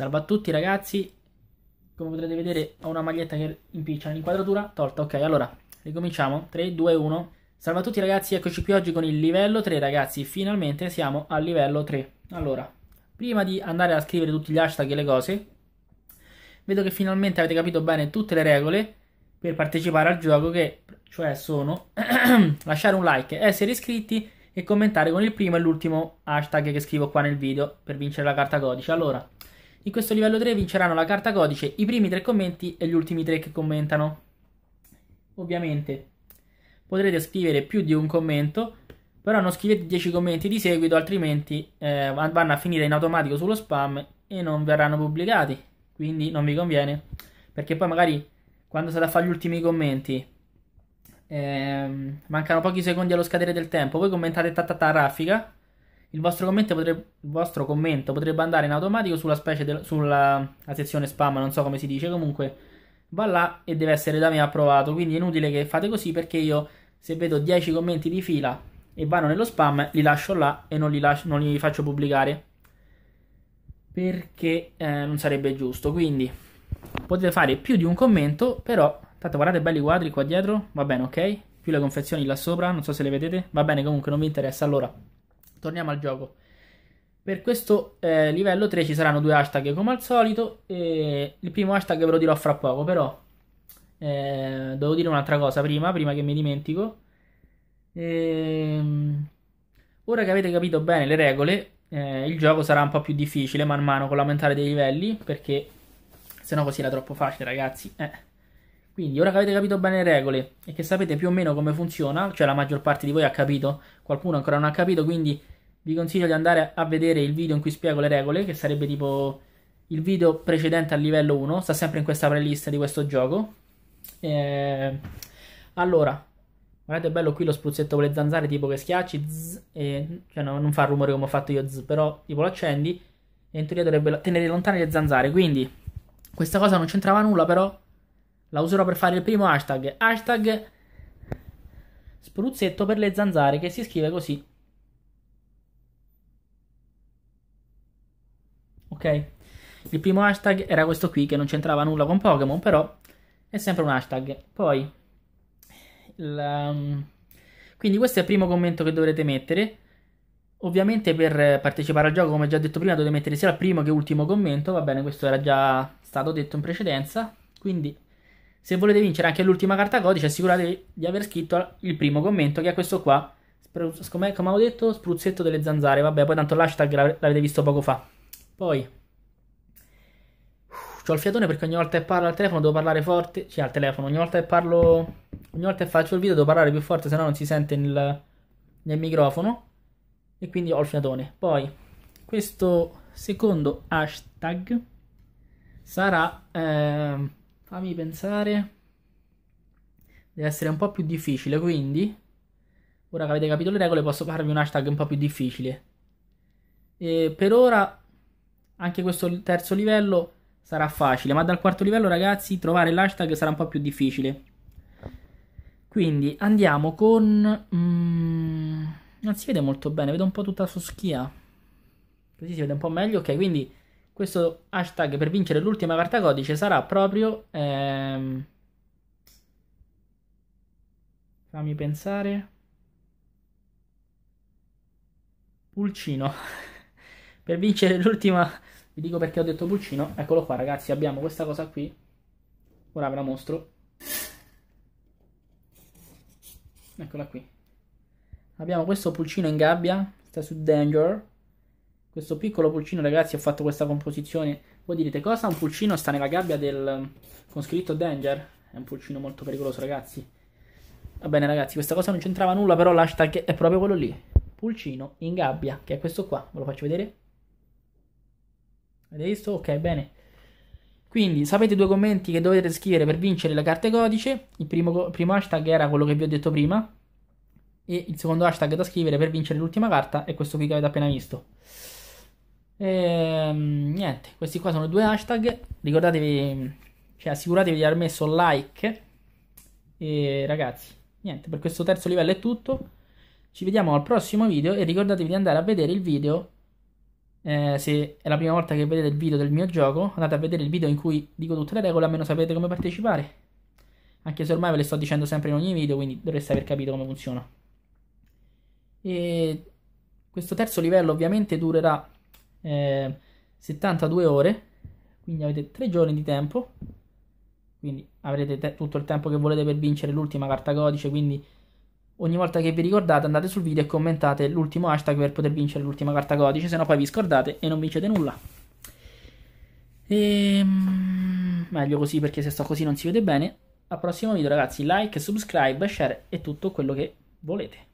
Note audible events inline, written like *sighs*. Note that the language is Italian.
Salve a tutti ragazzi, come potrete vedere ho una maglietta che impiccia l'inquadratura, tolta, ok, allora ricominciamo, 3, 2, 1. Salve a tutti ragazzi, eccoci qui oggi con il livello 3 ragazzi, finalmente siamo al livello 3. Allora, prima di andare a scrivere tutti gli hashtag e le cose, vedo che finalmente avete capito bene tutte le regole per partecipare al gioco che cioè sono *clears throat* lasciare un like, essere iscritti e commentare con il primo e l'ultimo hashtag che scrivo qua nel video per vincere la carta codice. Allora, in questo livello 3 vinceranno la carta codice, i primi tre commenti e gli ultimi tre che commentano. Ovviamente potrete scrivere più di un commento, però non scrivete 10 commenti di seguito, altrimenti eh, vanno a finire in automatico sullo spam e non verranno pubblicati. Quindi non vi conviene, perché poi magari quando state a fare gli ultimi commenti eh, mancano pochi secondi allo scadere del tempo, voi commentate ta ta raffica il vostro, potrebbe, il vostro, commento potrebbe andare in automatico sulla, de, sulla sezione spam, non so come si dice, comunque va là e deve essere da me approvato, quindi è inutile che fate così perché io se vedo 10 commenti di fila e vanno nello spam li lascio là e non li, lascio, non li faccio pubblicare perché eh, non sarebbe giusto, quindi potete fare più di un commento, però tanto guardate belli i quadri qua dietro, va bene, ok? Più le confezioni là sopra, non so se le vedete, va bene comunque non mi interessa allora torniamo al gioco. Per questo eh, livello 3 ci saranno due hashtag come al solito. il primo hashtag ve lo dirò fra poco, però eh, devo dire un'altra cosa prima, prima che mi dimentico. Ehm, ora che avete capito bene le regole, eh, il gioco sarà un po' più difficile man mano con l'aumentare dei livelli, perché se no così era troppo facile, ragazzi. Eh. Quindi ora che avete capito bene le regole e che sapete più o meno come funziona, cioè la maggior parte di voi ha capito, qualcuno ancora non ha capito, quindi vi consiglio di andare a vedere il video in cui spiego le regole, che sarebbe tipo il video precedente al livello 1, sta sempre in questa playlist di questo gioco. Eh, allora, guardate bello qui lo spruzzetto con le zanzare, tipo che schiacci, zzz, e, cioè no, non fa rumore come ho fatto io, zzz, però tipo lo accendi e in teoria dovrebbe tenere lontane le zanzare, quindi questa cosa non c'entrava nulla, però la userò per fare il primo hashtag. Hashtag spruzzetto per le zanzare che si scrive così. Ok? Il primo hashtag era questo qui che non c'entrava nulla con Pokémon, però è sempre un hashtag. Poi... La... Um, quindi questo è il primo commento che dovrete mettere. Ovviamente per partecipare al gioco, come già detto prima, dovete mettere sia il primo che l'ultimo commento, va bene, questo era già stato detto in precedenza, quindi se volete vincere anche l'ultima carta codice, assicuratevi di aver scritto il primo commento, che è questo qua. Come, come avevo detto, spruzzetto delle zanzare. Vabbè, poi tanto l'hashtag l'avete visto poco fa. Poi, *sighs* ho il fiatone perché ogni volta che parlo al telefono devo parlare forte. Sì, al telefono, ogni volta che parlo. Ogni volta che faccio il video devo parlare più forte, se no non si sente nel, nel microfono. E quindi ho il fiatone. Poi, questo secondo hashtag sarà. Eh, fammi pensare deve essere un po' più difficile quindi ora che avete capito le regole posso farvi un hashtag un po' più difficile e per ora anche questo terzo livello sarà facile ma dal quarto livello ragazzi trovare l'hashtag sarà un po' più difficile quindi andiamo con mm, non si vede molto bene vedo un po' tutta su schia così si vede un po' meglio ok quindi questo hashtag per vincere l'ultima carta codice sarà proprio... Ehm... Fammi pensare. Pulcino. *laughs* per vincere l'ultima... Vi dico perché ho detto pulcino. Eccolo qua ragazzi, abbiamo questa cosa qui. Ora ve la mostro. Eccola qui. Abbiamo questo pulcino in gabbia. Sta su Danger. Questo piccolo pulcino, ragazzi, ha fatto questa composizione. Voi direte cosa? Un pulcino sta nella gabbia del... con scritto Danger. È un pulcino molto pericoloso, ragazzi. Va bene, ragazzi, questa cosa non c'entrava nulla, però l'hashtag è proprio quello lì. Pulcino in gabbia, che è questo qua. Ve lo faccio vedere. Avete visto? Ok, bene. Quindi sapete due commenti che dovete scrivere per vincere la carta codice. Il primo, il primo hashtag era quello che vi ho detto prima. E il secondo hashtag da scrivere per vincere l'ultima carta è questo qui che avete appena visto. E, ehm, niente, questi qua sono due hashtag. Ricordatevi, cioè assicuratevi di aver messo like. E ragazzi, niente, per questo terzo livello è tutto. Ci vediamo al prossimo video e ricordatevi di andare a vedere il video. Eh, se è la prima volta che vedete il video del mio gioco, andate a vedere il video in cui dico tutte le regole, almeno sapete come partecipare. Anche se ormai ve le sto dicendo sempre in ogni video, quindi dovreste aver capito come funziona. E questo terzo livello ovviamente durerà eh, 72 ore, quindi avete 3 giorni di tempo, quindi avrete te- tutto il tempo che volete per vincere l'ultima carta codice, quindi ogni volta che vi ricordate andate sul video e commentate l'ultimo hashtag per poter vincere l'ultima carta codice, se no poi vi scordate e non vincete nulla. Ehm, meglio così perché se sto così non si vede bene. Al prossimo video ragazzi, like, subscribe, share e tutto quello che volete.